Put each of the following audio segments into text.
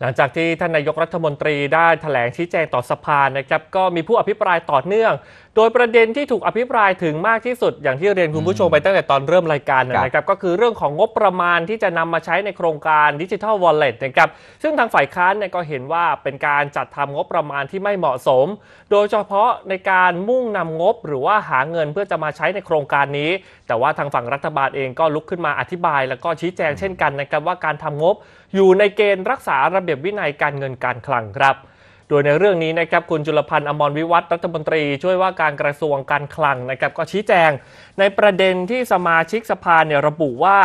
หลังจากที่ท่านนายกรัฐมนตรีได้ถแถลงชี้แจงต่อสภานะครับก็มีผู้อภิปรายต่อเนื่องโดยประเด็นที่ถูกอภิปรายถึงมากที่สุด อย่างที่เรียนคุณผู้ชมไปตั้งแต่ตอนเริ่มรายการนะครับก็คือเรื่องของงบประมาณที่จะนำมาใช้ในโครงการดิจิทัลวอลเล็ตนะครับ ซึ่งทางฝ่ายค้านเนี่ยก็เห็นว่าเป็นการจัดทำงบประมาณที่ไม่เหมาะสม โดยเฉพาะในการมุ่งนำงบหรือว่าหาเงินเพื่อจะมาใช้ในโครงการนี้ แต่ว่าทางฝั่งรัฐบาลเองก็ลุกขึ้นมาอธิบาย แล้วก็ชี้แจงเช่นกันนะครับว่าการทำงบอยู่ในเกณฑ์รักษาระเบียบวินัยการเงินการคลังครับโดยในเรื่องนี้นะครับคุณจุลพันธ์อมรวิวัฒรัฐมนตรีช่วยว่าการกระทรวงการคลังนะครับก็ชี้แจงในประเด็นที่สมาชิกสภาเนี่ยระบุว่า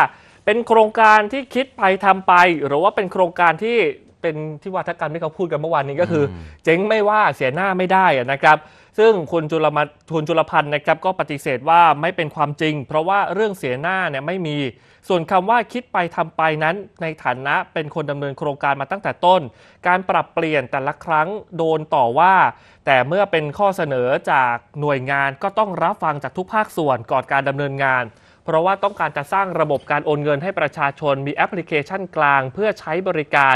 เป็นโครงการที่คิดไปทำไป หรือว่าเป็นโครงการที่เป็นที่วาทกรรมที่เขาพูดกันเมื่อวานนี้ก็คือ เจ๊งไม่ว่าเสียหน้าไม่ได้นะครับ ซึ่งคุณจุลมาคุณจุลพันธ์นะครับก็ปฏิเสธว่าไม่เป็นความจริง เพราะว่าเรื่องเสียหน้าเนี่ยไม่มี ส่วนคำว่าคิดไปทำไปนั้น ในฐานะเป็นคนดำเนินโครงการมาตั้งแต่ต้น การปรับเปลี่ยนแต่ละครั้งโดนต่อว่า แต่เมื่อเป็นข้อเสนอจากหน่วยงาน ก็ต้องรับฟังจากทุกภาคส่วนก่อนการดำเนินงาน เพราะว่าต้องการจะสร้างระบบการโอนเงินให้ประชาชน มีแอปพลิเคชันกลางเพื่อใช้บริการ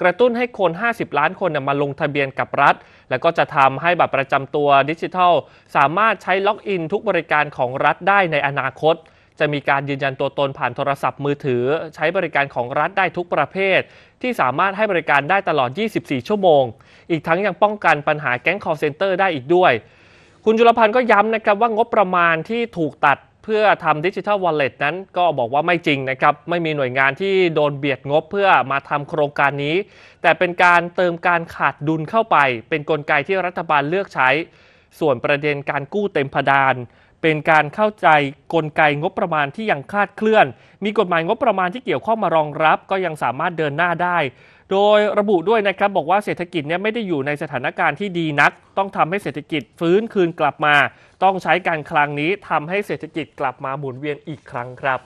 กระตุ้นให้คน 50 ล้านคนมาลงทะเบียนกับรัฐ แล้วก็จะทำให้บัตรประจำตัวดิจิทัล สามารถใช้ล็อกอินทุกบริการของรัฐได้ในอนาคต จะมีการยืนยันตัวตนผ่านโทรศัพท์มือถือ ใช้บริการของรัฐได้ทุกประเภท ที่สามารถให้บริการได้ตลอด 24 ชั่วโมง อีกทั้งยังป้องกันปัญหาแก๊งคอร์เซนเตอร์ได้อีกด้วย คุณจุลพันธ์ก็ย้ำนะครับว่างบประมาณที่ถูกตัดเพื่อทำดิจิทัลวอลเล็ตนั้นก็บอกว่าไม่จริงนะครับ ไม่มีหน่วยงานที่โดนเบียดงบเพื่อมาทำโครงการนี้ แต่เป็นการเติมการขาดดุลเข้าไป เป็นนกลไกที่รัฐบาลเลือกใช้ ส่วนประเด็นการกู้เต็มพดานเป็นการเข้าใจกลไกงบประมาณที่ยังคาดเคลื่อน มีกฎหมายงบประมาณที่เกี่ยวข้องมารองรับ ก็ยังสามารถเดินหน้าได้ โดยระบุด้วยนะครับบอกว่าเศรษฐกิจเนี่ยไม่ได้อยู่ในสถานการณ์ที่ดีนัก ต้องทำให้เศรษฐกิจฟื้นคืนกลับมา ต้องใช้การคลังนี้ทำให้เศรษฐกิจกลับมาหมุนเวียนอีกครั้งครับ